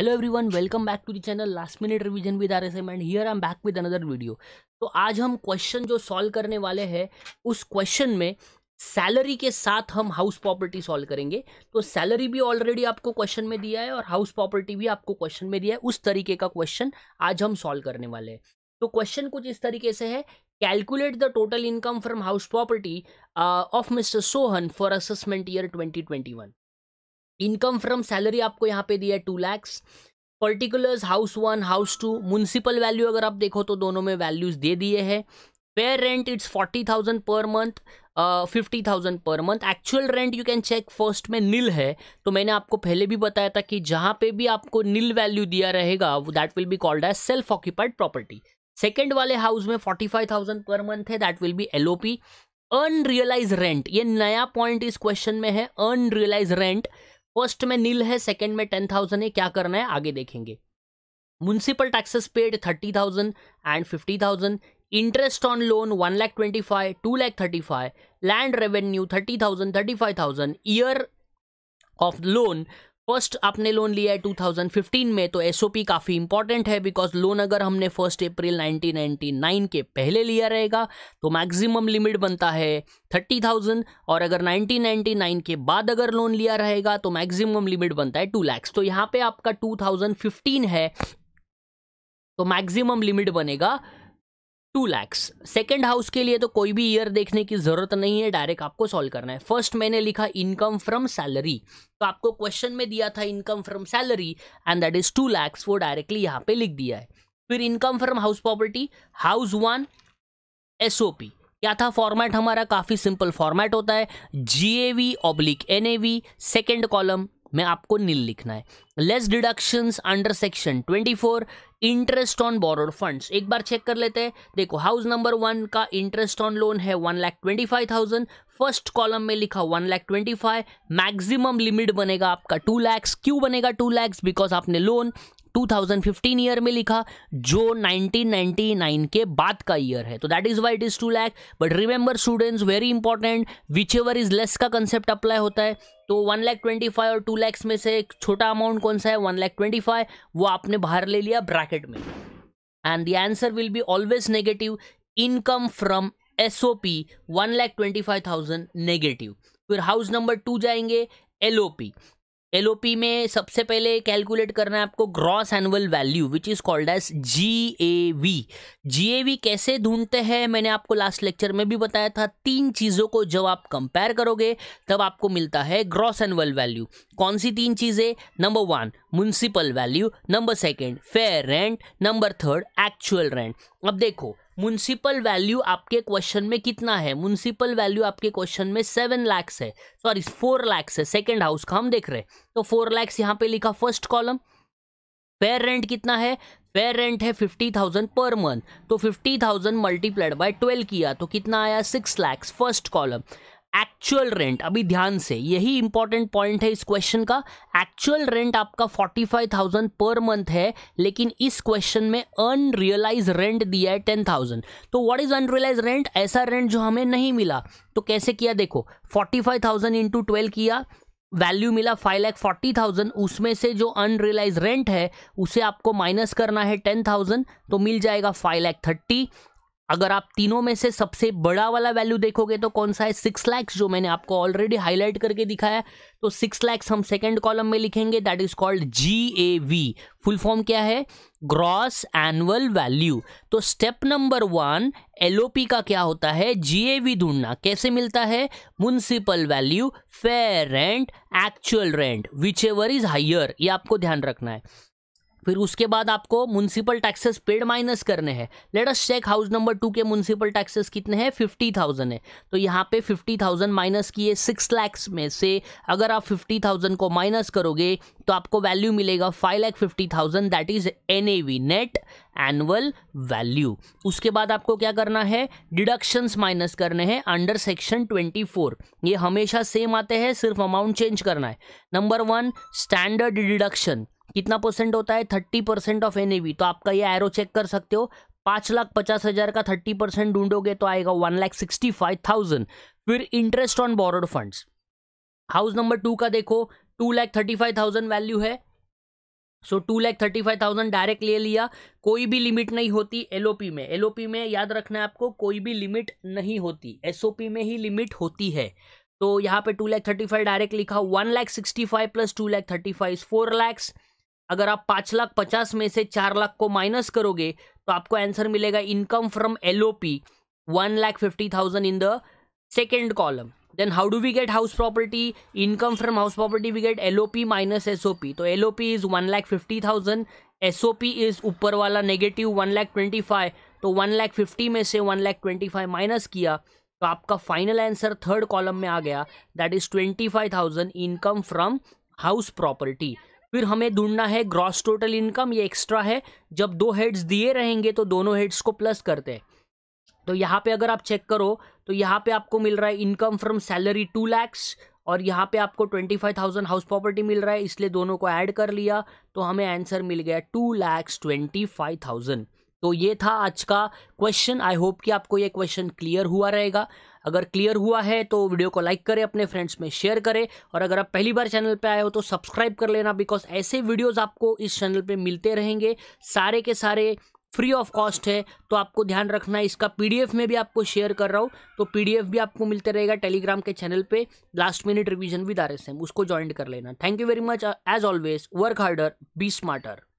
hello everyone welcome back to the channel last minute revision with R S M and here I am back with another video तो आज हम question जो solve करने वाले हैं उस क्वेश्चन में सैलरी के साथ हम हाउस प्रॉपर्टी सॉल्व करेंगे तो सैलरी भी ऑलरेडी आपको क्वेश्चन में दिया है और हाउस प्रॉपर्टी भी आपको क्वेश्चन में दिया है उस तरीके का क्वेश्चन आज हम सॉल्व करने वाले हैं तो क्वेश्चन कुछ इस तरीके से है calculate the total income from house property of mister Sohan for assessment year twenty twenty one income from salary आपको यहाँ पे दिया है two lakhs particulars house one house two municipal value अगर आप देखो तो दोनों में वैल्यूज़ दे दिए हैं fair rent it's forty thousand per month fifty thousand per month actual rent you can check first में नील है तो मैंने आपको पहले भी बताया था कि जहाँ पे भी आपको नील वैल्यू दिया रहेगा that will be called as self occupied property second वाले हाउस में forty five thousand per month है that will be L O P unrealise rent ये नया पॉइंट इस क्वेश्चन में है अनरियलाइज रेंट फर्स्ट में नील है सेकंड में टेन थाउजेंड है क्या करना है आगे देखेंगे municipal taxes paid thirty thousand and fifty thousand interest on loan one lakh twenty five two lakh thirty five land revenue thirty thousand thirty five thousand year of loan first आपने loan लिया है 2015 में तो एसओपी काफ़ी इंपॉर्टेंट है because loan अगर हमने first April 1999 के पहले लिया रहेगा तो मैक्सिमम लिमिट बनता है 30,000 और अगर 1999 के बाद अगर लोन लिया रहेगा तो मैक्सिमम लिमिट बनता है 2 लैक्स तो यहाँ पे आपका 2015 है तो मैक्सिमम लिमिट बनेगा टू लैक्स सेकेंड हाउस के लिए तो कोई भी ईयर देखने की ज़रूरत नहीं है डायरेक्ट आपको सॉल्व करना है फर्स्ट मैंने लिखा इनकम फ्रॉम सैलरी तो आपको क्वेश्चन में दिया था income from salary and that is two lakhs वो डायरेक्टली यहाँ पे लिख दिया है फिर income from house property house one S O P क्या था फॉर्मेट हमारा काफ़ी सिंपल फॉर्मेट होता है G A V oblique N A V second column में आपको नील लिखना है less deductions under section 24 interest on borrowed funds एक बार चेक कर लेते हैं देखो हाउस नंबर वन का इंटरेस्ट ऑन लोन है one lakh twenty five thousand first column में लिखा one lakh twenty five maximum limit बनेगा आपका टू लैक्स क्यों बनेगा टू लैक्स बिकॉज आपने लोन 2015 ईयर में लिखा जो 1999 के बाद का ईयर है तो that is why it is two lakh but remember students very important whichever is less का कंसेप्ट अप्लाई होता है तो वन लैख ट्वेंटी फाइव और टू लैक्स में से एक छोटा अमाउंट कौन सा है वन लैख ट्वेंटी फाइव वो आपने बाहर ले लिया ब्रैकेट में and the answer will be always negative income from S O P one lakh twenty five thousand negative फिर हाउस नंबर टू जाएंगे एल ओ पी एल में सबसे पहले कैलकुलेट करना है आपको gross annual value which is called as G A V G A V कैसे ढूंढते हैं मैंने आपको लास्ट लेक्चर में भी बताया था तीन चीज़ों को जब आप कंपेयर करोगे तब आपको मिलता है ग्रॉस एनुअल वैल्यू कौन सी तीन चीज़ें number one municipal value number second fair rent number third actual rent अब देखो म्यूनसिपल वैल्यू आपके क्वेश्चन में कितना है म्यूनसिपल वैल्यू आपके क्वेश्चन में सेवन लैक्स है सॉरी फोर लैक्स है सेकेंड हाउस का हम देख रहे हैं तो फोर लैक्स यहाँ पे लिखा फर्स्ट कॉलम फेयर रेंट कितना है फेयर रेंट है फिफ्टी थाउजेंड पर मंथ तो fifty thousand multiplied by twelve किया तो कितना आया six lakhs first column actual rent अभी ध्यान से यही इंपॉर्टेंट पॉइंट है इस क्वेश्चन का एक्चुअल रेंट आपका 45,000 पर मंथ है लेकिन इस क्वेश्चन में अनरियलाइज रेंट दिया है 10,000 तो व्हाट इज अनरियलाइज रेंट ऐसा रेंट जो हमें नहीं मिला तो कैसे किया देखो 45,000 थाउजेंड इंटू ट्वेल्व किया वैल्यू मिला फाइव लैख फोर्टी थाउजेंड उसमें से जो अनरियलाइज रेंट है उसे आपको माइनस करना है टेन थाउजेंड तो मिल जाएगा फाइव लैख थर्टी अगर आप तीनों में से सबसे बड़ा वाला वैल्यू देखोगे तो कौन सा है सिक्स लैक्स जो मैंने आपको ऑलरेडी हाईलाइट करके दिखाया तो सिक्स लैक्स हम सेकेंड कॉलम में लिखेंगे that is called G A V full form क्या है ग्रॉस एनुअल वैल्यू तो स्टेप नंबर वन एल का क्या होता है जी ए वी ढूंढना कैसे मिलता है municipal value fair rent actual rent whichever is higher ये आपको ध्यान रखना है फिर उसके बाद आपको म्यूनसिपल टैक्सेस पेड माइनस करने हैं let us check house number two के म्यूनसिपल टैक्सेस कितने हैं फिफ्टी थाउजेंड है तो यहाँ पे फिफ्टी थाउजेंड माइनस किए सिक्स लैक्स में से अगर आप फिफ्टी थाउजेंड को माइनस करोगे तो आपको वैल्यू मिलेगा five lakh fifty thousand that is N A V net annual value उसके बाद आपको क्या करना है डिडक्शंस माइनस करने हैं अंडर सेक्शन ट्वेंटी फोर ये हमेशा सेम आते हैं सिर्फ अमाउंट चेंज करना है नंबर वन स्टैंडर्ड डिडक्शन कितना परसेंट होता है थर्टी परसेंट ऑफ एन तो आपका ये एरो चेक कर सकते हो पाँच लाख पचास हज़ार का थर्टी परसेंट ढूंढोगे तो आएगा one lakh sixty five thousand फिर interest on borrowed funds house number two का देखो two lakh thirty five thousand value है so two lakh thirty five thousand direct ले लिया कोई भी लिमिट नहीं होती एलओपी में एलओपी में याद रखना है आपको कोई भी लिमिट नहीं होती एसओपी में ही लिमिट होती है तो यहाँ पे two lakh thirty five direct लिखा one lakh sixty five plus two lakh thirty five four lakhs अगर आप पाँच लाख पचास में से चार लाख को माइनस करोगे तो आपको आंसर मिलेगा income from L O P one lakh fifty thousand in the second column then how do we get house property income from house property we get L O P minus S O P तो L O P is one lakh fifty thousand S O P is ऊपर वाला negative one lakh twenty five तो one lakh fifty में से one lakh twenty five minus किया तो आपका final answer third column में आ गया that is twenty five thousand income from house property फिर हमें ढूंढना है ग्रॉस टोटल इनकम ये एक्स्ट्रा है जब दो हेड्स दिए रहेंगे तो दोनों हेड्स को प्लस करते हैं तो यहाँ पे अगर आप चेक करो तो यहाँ पे आपको मिल रहा है income from salary two lakhs और यहाँ पे आपको twenty five thousand house property मिल रहा है इसलिए दोनों को ऐड कर लिया तो हमें आंसर मिल गया two lakhs twenty five thousand तो ये था आज का क्वेश्चन आई होप कि आपको ये क्वेश्चन क्लियर हुआ रहेगा अगर क्लियर हुआ है तो वीडियो को लाइक करें अपने फ्रेंड्स में शेयर करें और अगर आप पहली बार चैनल पर आए हो तो सब्सक्राइब कर लेना बिकॉज ऐसे वीडियोज़ आपको इस चैनल पर मिलते रहेंगे सारे के सारे फ्री ऑफ कॉस्ट है तो आपको ध्यान रखना है इसका पीडीएफ में भी आपको शेयर कर रहा हूँ तो पीडीएफ भी आपको मिलते रहेगा टेलीग्राम के चैनल पे last minute revision with R उसको ज्वाइन कर लेना thank you very much as always work harder be smarter